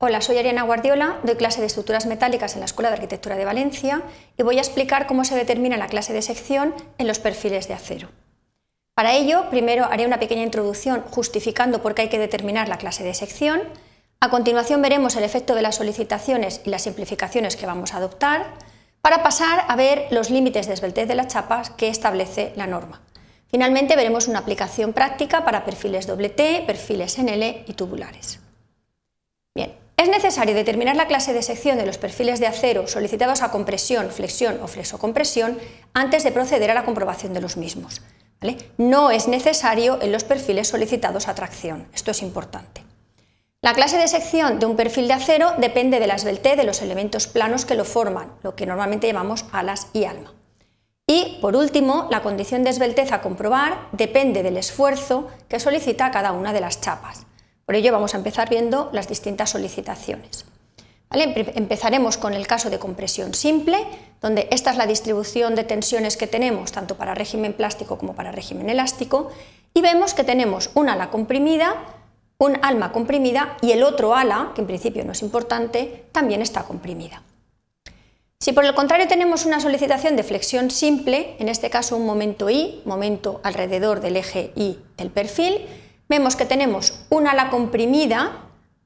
Hola, soy Ariana Guardiola, doy clase de estructuras metálicas en la Escuela de Arquitectura de Valencia y voy a explicar cómo se determina la clase de sección en los perfiles de acero. Para ello, primero haré una pequeña introducción justificando por qué hay que determinar la clase de sección. A continuación veremos el efecto de las solicitaciones y las simplificaciones que vamos a adoptar, para pasar a ver los límites de esbeltez de las chapas que establece la norma. Finalmente veremos una aplicación práctica para perfiles doble T, perfiles NL y tubulares. Bien, es necesario determinar la clase de sección de los perfiles de acero solicitados a compresión, flexión o flexocompresión antes de proceder a la comprobación de los mismos. No es necesario en los perfiles solicitados a tracción. Esto es importante. La clase de sección de un perfil de acero depende de la esbeltez de los elementos planos que lo forman, lo que normalmente llamamos alas y alma. Y, por último, la condición de esbeltez a comprobar depende del esfuerzo que solicita cada una de las chapas. Por ello vamos a empezar viendo las distintas solicitaciones. Empezaremos con el caso de compresión simple, donde esta es la distribución de tensiones que tenemos tanto para régimen plástico como para régimen elástico, y vemos que tenemos un ala comprimida, un alma comprimida y el otro ala, que en principio no es importante, también está comprimida. Si por el contrario tenemos una solicitación de flexión simple, en este caso un momento I, momento alrededor del eje I del perfil, vemos que tenemos un ala comprimida,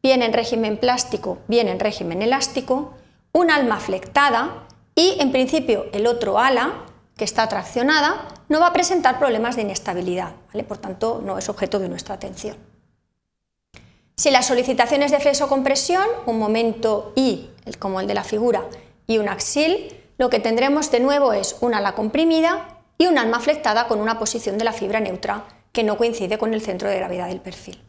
bien en régimen plástico, bien en régimen elástico, un alma flectada y en principio el otro ala, que está traccionada, no va a presentar problemas de inestabilidad, por tanto no es objeto de nuestra atención. Si las solicitaciones de compresión, un momento I, como el de la figura, y un axil, lo que tendremos de nuevo es un ala comprimida y un alma flectada con una posición de la fibra neutra que no coincide con el centro de gravedad del perfil.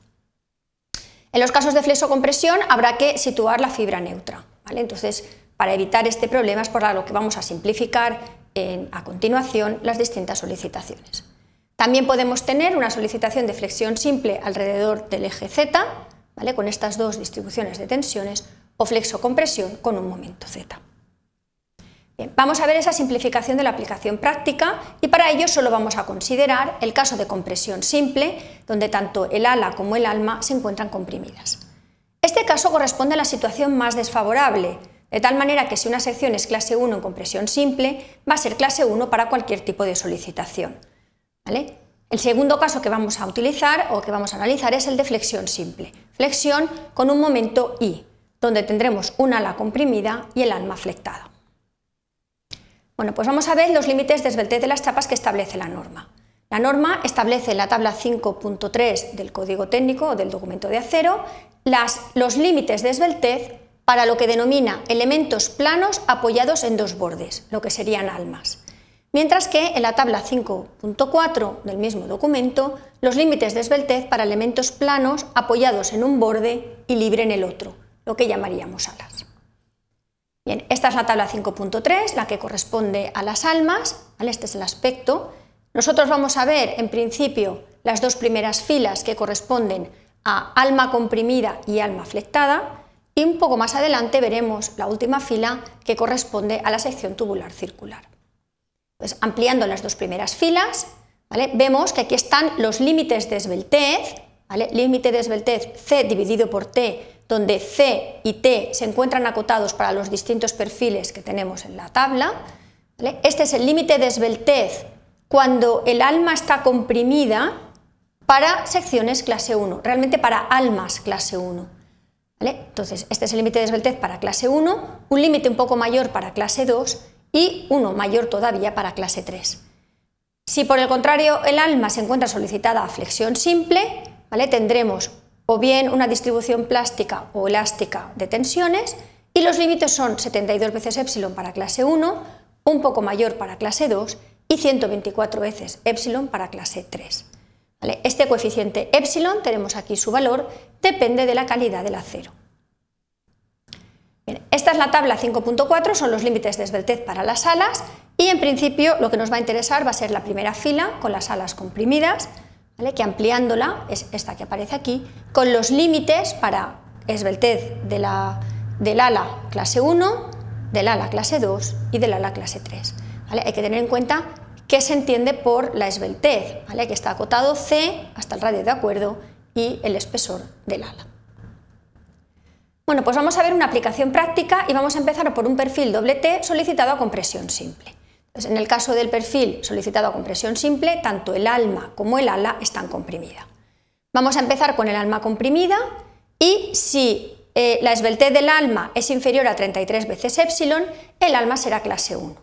En los casos de flexocompresión habrá que situar la fibra neutra. ¿vale? Entonces, para evitar este problema es por lo que vamos a simplificar en, a continuación las distintas solicitaciones. También podemos tener una solicitación de flexión simple alrededor del eje Z, ¿vale? con estas dos distribuciones de tensiones, o flexocompresión con un momento Z vamos a ver esa simplificación de la aplicación práctica y para ello solo vamos a considerar el caso de compresión simple, donde tanto el ala como el alma se encuentran comprimidas. Este caso corresponde a la situación más desfavorable, de tal manera que si una sección es clase 1 en compresión simple, va a ser clase 1 para cualquier tipo de solicitación. El segundo caso que vamos a utilizar o que vamos a analizar es el de flexión simple, flexión con un momento I, donde tendremos un ala comprimida y el alma flectada. Bueno, pues vamos a ver los límites de esbeltez de las chapas que establece la norma. La norma establece en la tabla 5.3 del Código Técnico o del documento de acero los límites de esbeltez para lo que denomina elementos planos apoyados en dos bordes, lo que serían almas. Mientras que en la tabla 5.4 del mismo documento, los límites de esbeltez para elementos planos apoyados en un borde y libre en el otro, lo que llamaríamos alas. Bien, esta es la tabla 5.3, la que corresponde a las almas, ¿vale? este es el aspecto. Nosotros vamos a ver, en principio, las dos primeras filas que corresponden a alma comprimida y alma flectada, y un poco más adelante veremos la última fila que corresponde a la sección tubular circular. ampliando las dos primeras filas, ¿vale? vemos que aquí están los límites de esbeltez, ¿vale? límite de esbeltez C dividido por T donde C y T se encuentran acotados para los distintos perfiles que tenemos en la tabla. Este es el límite de esbeltez cuando el alma está comprimida para secciones clase 1, realmente para almas clase 1. Entonces, este es el límite de esbeltez para clase 1, un límite un poco mayor para clase 2 y uno mayor todavía para clase 3. Si por el contrario el alma se encuentra solicitada a flexión simple, tendremos o bien una distribución plástica o elástica de tensiones y los límites son 72 veces epsilon para clase 1, un poco mayor para clase 2 y 124 veces epsilon para clase 3. Este coeficiente epsilon, tenemos aquí su valor, depende de la calidad del acero. esta es la tabla 5.4, son los límites de esbeltez para las alas y en principio lo que nos va a interesar va a ser la primera fila con las alas comprimidas, que ampliándola es esta que aparece aquí, con los límites para esbeltez de del ala clase 1, del ala clase 2 y del ala clase 3. Hay que tener en cuenta qué se entiende por la esbeltez, que está acotado C hasta el radio de acuerdo y el espesor del ala. Bueno, pues vamos a ver una aplicación práctica y vamos a empezar por un perfil doble T solicitado a compresión simple. Pues en el caso del perfil solicitado a compresión simple, tanto el alma como el ala están comprimida. Vamos a empezar con el alma comprimida y si eh, la esbeltez del alma es inferior a 33 veces epsilon, el alma será clase 1.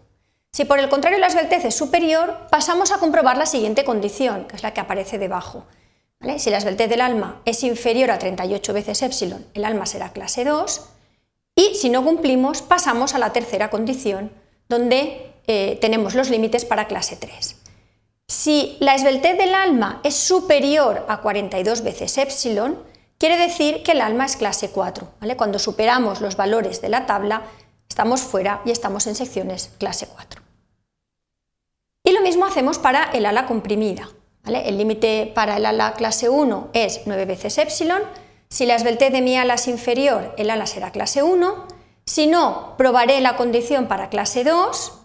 Si por el contrario la esbeltez es superior, pasamos a comprobar la siguiente condición, que es la que aparece debajo. Si la esbeltez del alma es inferior a 38 veces epsilon, el alma será clase 2. Y si no cumplimos, pasamos a la tercera condición, donde eh, tenemos los límites para clase 3. Si la esbeltez del alma es superior a 42 veces epsilon, quiere decir que el alma es clase 4. ¿vale? Cuando superamos los valores de la tabla, estamos fuera y estamos en secciones clase 4. Y lo mismo hacemos para el ala comprimida. El límite para el ala clase 1 es 9 veces epsilon. Si la esbeltez de mi ala es inferior, el ala será clase 1. Si no, probaré la condición para clase 2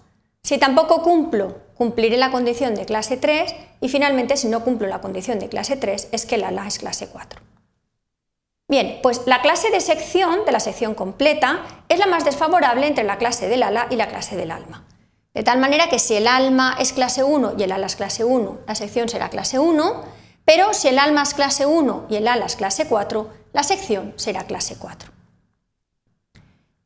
si tampoco cumplo, cumpliré la condición de clase 3 y finalmente si no cumplo la condición de clase 3 es que el ala es clase 4. Bien, pues la clase de sección, de la sección completa, es la más desfavorable entre la clase del ala y la clase del alma. De tal manera que si el alma es clase 1 y el ala es clase 1, la sección será clase 1, pero si el alma es clase 1 y el ala es clase 4, la sección será clase 4.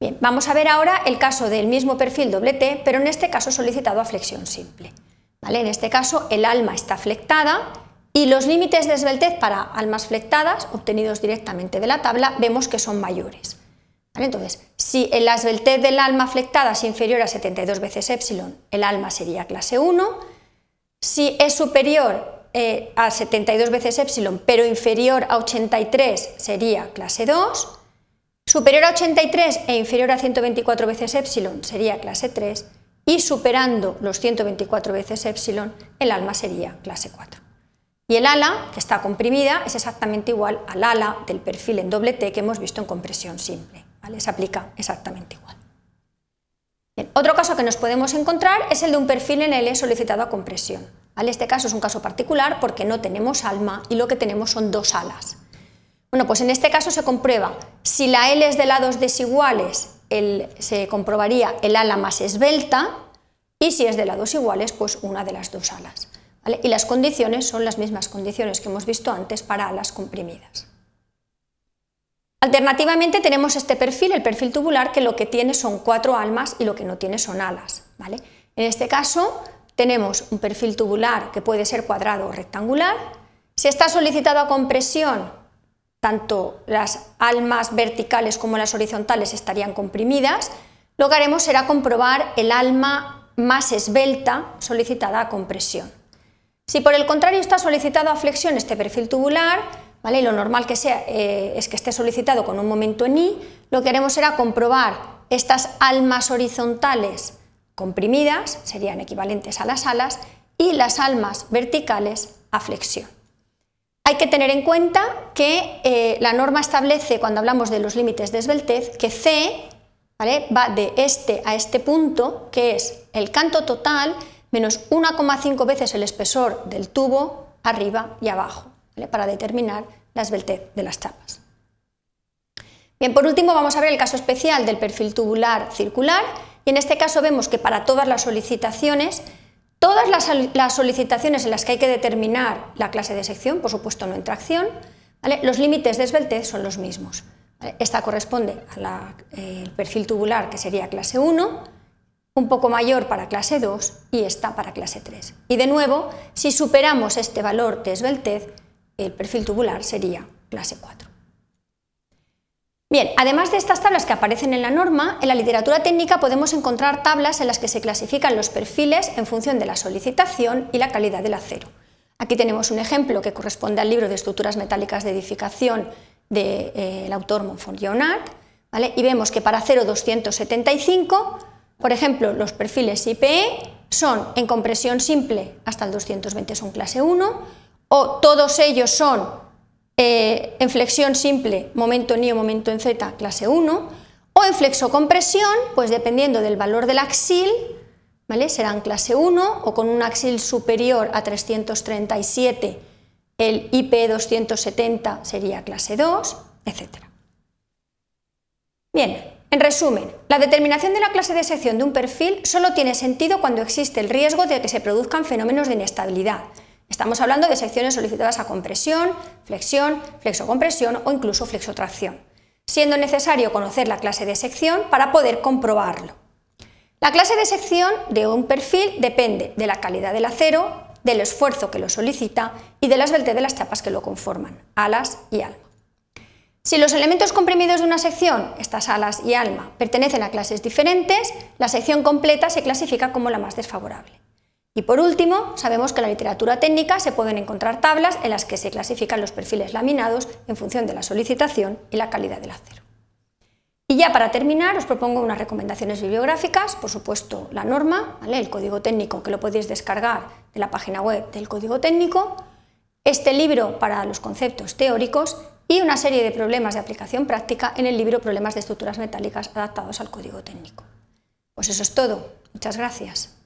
Bien, vamos a ver ahora el caso del mismo perfil doble T, pero en este caso solicitado a flexión simple. ¿Vale? En este caso el alma está flectada y los límites de esbeltez para almas flectadas, obtenidos directamente de la tabla, vemos que son mayores. Entonces, si la esbeltez del alma flectada es inferior a 72 veces epsilon, el alma sería clase 1. Si es superior eh, a 72 veces epsilon, pero inferior a 83, sería clase 2. Superior a 83 e inferior a 124 veces epsilon sería clase 3 y superando los 124 veces epsilon el alma sería clase 4. Y el ala, que está comprimida, es exactamente igual al ala del perfil en doble T que hemos visto en compresión simple. ¿vale? Se aplica exactamente igual. otro caso que nos podemos encontrar es el de un perfil en L solicitado a compresión. Este caso es un caso particular porque no tenemos alma y lo que tenemos son dos alas. Bueno, pues en este caso se comprueba si la L es de lados desiguales, se comprobaría el ala más esbelta y si es de lados iguales, pues una de las dos alas. Y las condiciones son las mismas condiciones que hemos visto antes para alas comprimidas. Alternativamente tenemos este perfil, el perfil tubular, que lo que tiene son cuatro almas y lo que no tiene son alas. ¿vale? En este caso tenemos un perfil tubular que puede ser cuadrado o rectangular. Si está solicitado a compresión, tanto las almas verticales como las horizontales estarían comprimidas, lo que haremos será comprobar el alma más esbelta solicitada a compresión. Si por el contrario está solicitado a flexión este perfil tubular, ¿vale? lo normal que sea eh, es que esté solicitado con un momento en I, lo que haremos será comprobar estas almas horizontales comprimidas, serían equivalentes a las alas, y las almas verticales a flexión. Hay que tener en cuenta que eh, la norma establece, cuando hablamos de los límites de esbeltez, que C va de este a este punto, que es el canto total menos 1,5 veces el espesor del tubo arriba y abajo, para determinar la esbeltez de las chapas. Bien, por último vamos a ver el caso especial del perfil tubular circular y en este caso vemos que para todas las solicitaciones Todas las, solicitaciones en las que hay que determinar la clase de sección, por supuesto no en tracción, los límites de esbeltez son los mismos. Esta corresponde al eh, perfil tubular, que sería clase 1, un poco mayor para clase 2 y esta para clase 3. Y de nuevo, si superamos este valor de esbeltez, el perfil tubular sería clase 4. Bien, además de estas tablas que aparecen en la norma, en la literatura técnica podemos encontrar tablas en las que se clasifican los perfiles en función de la solicitación y la calidad del acero. Aquí tenemos un ejemplo que corresponde al libro de estructuras metálicas de edificación del de, eh, autor Montfort-Leonard, ¿vale? y vemos que para acero 275, por ejemplo, los perfiles IPE son en compresión simple hasta el 220 son clase 1, o todos ellos son eh, en flexión simple, momento NIO, momento en Z, clase 1, o en flexocompresión, pues dependiendo del valor del axil, ¿vale? serán clase 1 o con un axil superior a 337, el IP270 sería clase 2, etc. Bien, en resumen, la determinación de la clase de sección de un perfil solo tiene sentido cuando existe el riesgo de que se produzcan fenómenos de inestabilidad, Estamos hablando de secciones solicitadas a compresión, flexión, flexocompresión o incluso flexotracción, siendo necesario conocer la clase de sección para poder comprobarlo. La clase de sección de un perfil depende de la calidad del acero, del esfuerzo que lo solicita y de las de las chapas que lo conforman, alas y alma. Si los elementos comprimidos de una sección, estas alas y alma, pertenecen a clases diferentes, la sección completa se clasifica como la más desfavorable. Y por último, sabemos que en la literatura técnica se pueden encontrar tablas en las que se clasifican los perfiles laminados en función de la solicitación y la calidad del acero. Y ya para terminar os propongo unas recomendaciones bibliográficas, por supuesto la norma, el código técnico que lo podéis descargar de la página web del código técnico, este libro para los conceptos teóricos y una serie de problemas de aplicación práctica en el libro Problemas de estructuras metálicas adaptados al código técnico. Pues eso es todo. Muchas gracias.